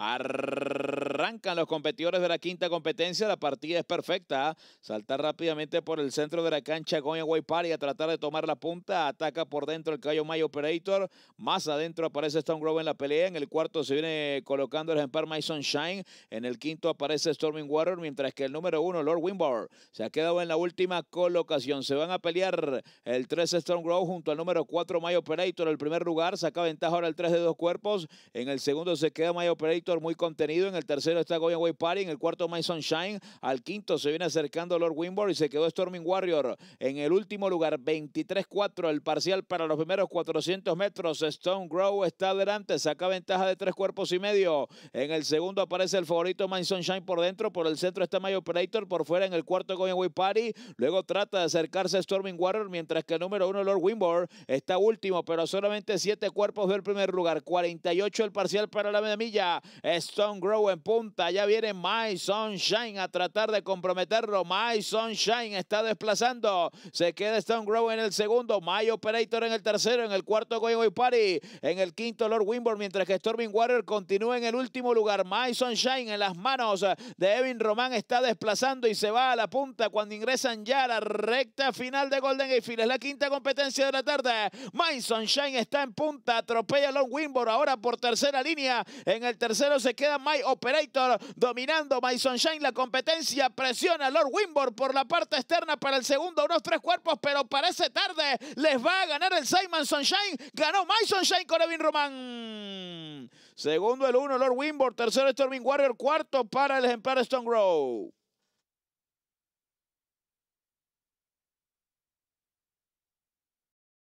Arr- Arrancan los competidores de la quinta competencia. La partida es perfecta. ¿ah? Saltar rápidamente por el centro de la cancha Goya Way Party a tratar de tomar la punta. Ataca por dentro el Cayo May Operator. Más adentro aparece Stone Grove en la pelea. En el cuarto se viene colocando el ejemplar My Sunshine. En el quinto aparece Storming Water, mientras que el número uno, Lord Wimbar, se ha quedado en la última colocación. Se van a pelear el 3 Stone Grove junto al número 4 Mayo Operator. El primer lugar saca ventaja ahora el 3 de dos cuerpos. En el segundo se queda My Operator muy contenido. En el tercer está Goya Way Party, en el cuarto My Sunshine, al quinto se viene acercando Lord Wimborne y se quedó Storming Warrior. En el último lugar, 23-4, el parcial para los primeros 400 metros. Stone Grow está adelante, saca ventaja de tres cuerpos y medio. En el segundo aparece el favorito My Sunshine por dentro, por el centro está My Operator, por fuera en el cuarto Goya Way Party. Luego trata de acercarse a Storming Warrior, mientras que el número uno, Lord Wimborne, está último, pero solamente siete cuerpos del primer lugar. 48 el parcial para la media milla. Stone Grow en ya viene My Sunshine a tratar de comprometerlo. My Sunshine está desplazando. Se queda Stone Grove en el segundo. My Operator en el tercero. En el cuarto, Goy Boy Party. En el quinto, Lord Wimborne. Mientras que Storming Warrior continúa en el último lugar. My Sunshine en las manos de Evin Román está desplazando y se va a la punta cuando ingresan ya a la recta final de Golden Gate Es la quinta competencia de la tarde. My Sunshine está en punta. Atropella a Lord Wimborne ahora por tercera línea. En el tercero se queda My Operator dominando Mason Shane la competencia. Presiona a Lord Wimborne por la parte externa para el segundo. Unos tres cuerpos, pero parece tarde. Les va a ganar el Simon Sunshine. Ganó Mason Shane con Evin Roman. Segundo el uno, Lord Wimborne. Tercero Storming Warrior. Cuarto para el ejemplar Stone Grove.